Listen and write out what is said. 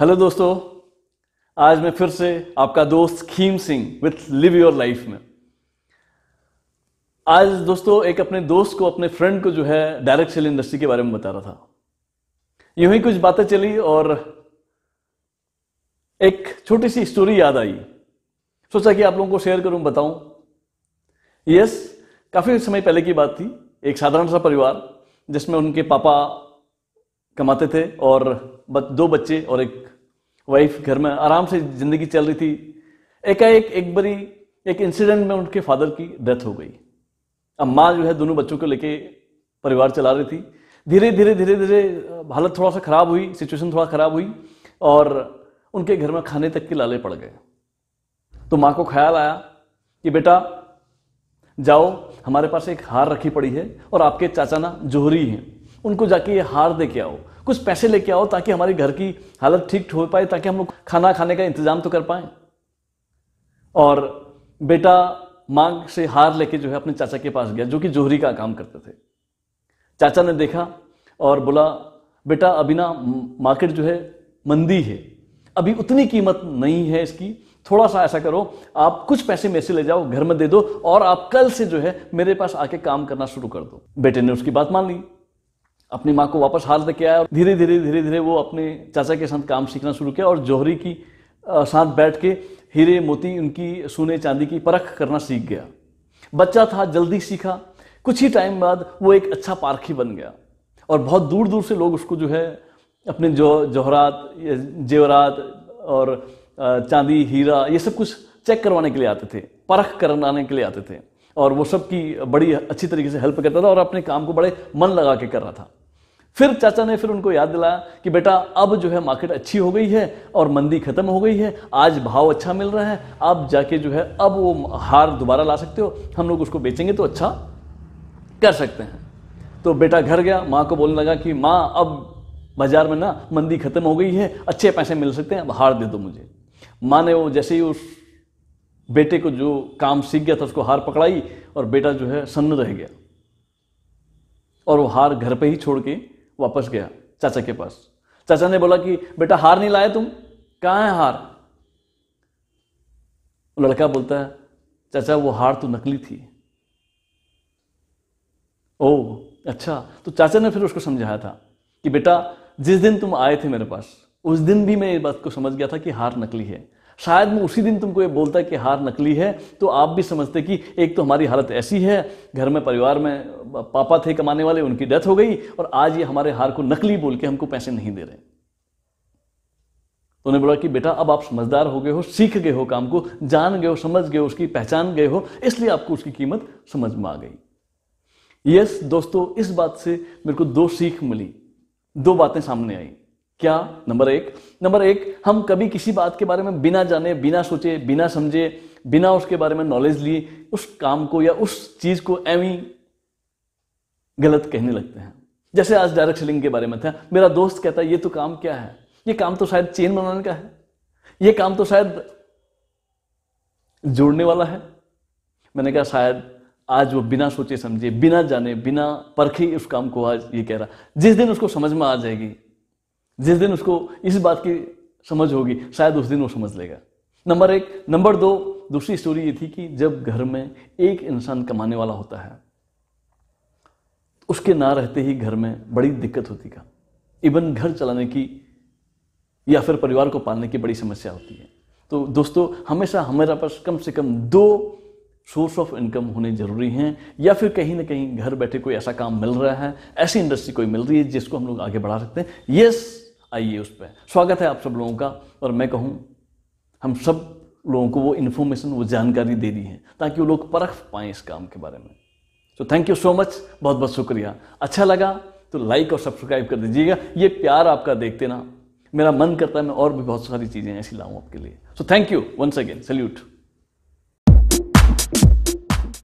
hello दोस्तों आज मैं फिर से आपका दोस्त Kheem Singh with live your life में आज दोस्तों एक अपने दोस्त को अपने फ्रेंड को जो है डायरेक्ट सेल इंडस्ट्री के बारे में बता रहा था यूं ही कुछ बातें चली और एक छोटी सी स्टोरी याद आई सोचा कि आप लोगों को शेयर करूं बताऊं यस काफी समय पहले की बात थी एक साधारण सा परिवार जिसमें उनके पापा कमाते थे और दो बच्चे और एक वाइफ घर में आराम से ज़िंदगी चल रही थी एकाएक एक, एक बारी एक इंसिडेंट में उनके फादर की डेथ हो गई अब माँ जो है दोनों बच्चों को लेके परिवार चला रही थी धीरे धीरे धीरे धीरे हालत थोड़ा सा ख़राब हुई सिचुएशन थोड़ा ख़राब हुई और उनके घर में खाने तक के लाले पड़ गए तो माँ को ख्याल आया कि बेटा जाओ हमारे पास एक हार रखी पड़ी है और आपके चाचा ना जोहरी हैं उनको जाके ये हार दे के आओ कुछ पैसे लेके आओ ताकि हमारे घर की हालत ठीक हो पाए ताकि हम लोग खाना खाने का इंतजाम तो कर पाए और बेटा मांग से हार लेके जो है अपने चाचा के पास गया जो कि जोहरी का काम करते थे चाचा ने देखा और बोला बेटा अभी ना मार्केट जो है मंदी है अभी उतनी कीमत नहीं है इसकी थोड़ा सा ऐसा करो आप कुछ पैसे में से ले जाओ घर में दे दो और आप कल से जो है मेरे पास आके काम करना शुरू कर दो बेटे ने उसकी बात मान ली अपनी माँ को वापस हाल तक आया और धीरे धीरे धीरे धीरे वो अपने चाचा के साथ काम सीखना शुरू किया और जौहरी की साथ बैठ के हीरे मोती उनकी सोने चांदी की परख करना सीख गया बच्चा था जल्दी सीखा कुछ ही टाइम बाद वो एक अच्छा पारखी बन गया और बहुत दूर दूर से लोग उसको जो है अपने जो जौहरात जेवरात और चांदी हीरा ये सब कुछ चेक करवाने के लिए आते थे परख करवाने के लिए आते थे और वो सब की बड़ी अच्छी तरीके से हेल्प करता था और अपने काम को बड़े मन लगा के कर रहा था फिर चाचा ने फिर उनको याद दिलाया कि बेटा अब जो है मार्केट अच्छी हो गई है और मंदी खत्म हो गई है आज भाव अच्छा मिल रहा है आप जाके जो है अब वो हार दोबारा ला सकते हो हम लोग उसको बेचेंगे तो अच्छा कर सकते हैं तो बेटा घर गया माँ को बोलने लगा कि माँ अब बाजार में ना मंदी खत्म हो गई है अच्छे पैसे मिल सकते हैं अब हार दे दो मुझे माँ ने वो जैसे ही उस बेटे को जो काम सीख गया था उसको हार पकड़ाई और बेटा जो है सन्न रह गया और वो हार घर पे ही छोड़ के वापस गया चाचा के पास चाचा ने बोला कि बेटा हार नहीं लाए तुम कहाँ है हार लड़का बोलता है चाचा वो हार तो नकली थी ओ अच्छा तो चाचा ने फिर उसको समझाया था कि बेटा जिस दिन तुम आए थे मेरे पास उस दिन भी मैं इस बात को समझ गया था कि हार नकली है शायद मैं उसी दिन तुमको ये बोलता कि हार नकली है तो आप भी समझते कि एक तो हमारी हालत ऐसी है घर में परिवार में पापा थे कमाने वाले उनकी डेथ हो गई और आज ये हमारे हार को नकली बोल के हमको पैसे नहीं दे रहे तो उन्हें बोला कि बेटा अब आप समझदार हो गए हो सीख गए हो काम को जान गए हो समझ गए हो उसकी पहचान गए हो इसलिए आपको उसकी कीमत समझ में आ गई यस दोस्तों इस बात से मेरे को दो सीख मिली दो बातें सामने आई क्या नंबर एक नंबर एक हम कभी किसी बात के बारे में बिना जाने बिना सोचे बिना समझे बिना उसके बारे में नॉलेज लिए उस काम को या उस चीज को एम ही गलत कहने लगते हैं जैसे आज डायरेक्ट सेलिंग के बारे में था मेरा दोस्त कहता है ये तो काम क्या है ये काम तो शायद चेन बनाने का है ये काम तो शायद जोड़ने वाला है मैंने कहा शायद आज वो बिना सोचे समझे बिना जाने बिना परखे उस काम को आज ये कह रहा जिस दिन उसको समझ में आ जाएगी जिस दिन उसको इस बात की समझ होगी शायद उस दिन वो समझ लेगा नंबर एक नंबर दो दूसरी स्टोरी ये थी कि जब घर में एक इंसान कमाने वाला होता है उसके ना रहते ही घर में बड़ी दिक्कत होती का इवन घर चलाने की या फिर परिवार को पालने की बड़ी समस्या होती है तो दोस्तों हमेशा हमारे पास कम से कम दो सोर्स ऑफ इनकम होने जरूरी हैं या फिर कहीं ना कहीं घर बैठे कोई ऐसा काम मिल रहा है ऐसी इंडस्ट्री कोई मिल रही है जिसको हम लोग आगे बढ़ा सकते हैं यस आइए उस पर स्वागत है आप सब लोगों का और मैं कहूँ हम सब लोगों को वो इन्फॉर्मेशन वो जानकारी दे दी है ताकि वो लोग परख पाएँ इस काम के बारे में तो थैंक यू सो मच बहुत बहुत शुक्रिया अच्छा लगा तो लाइक और सब्सक्राइब कर दीजिएगा ये प्यार आपका देखते ना मेरा मन करता है मैं और भी बहुत सारी चीज़ें ऐसी लाऊँ आपके लिए so thank you once again salute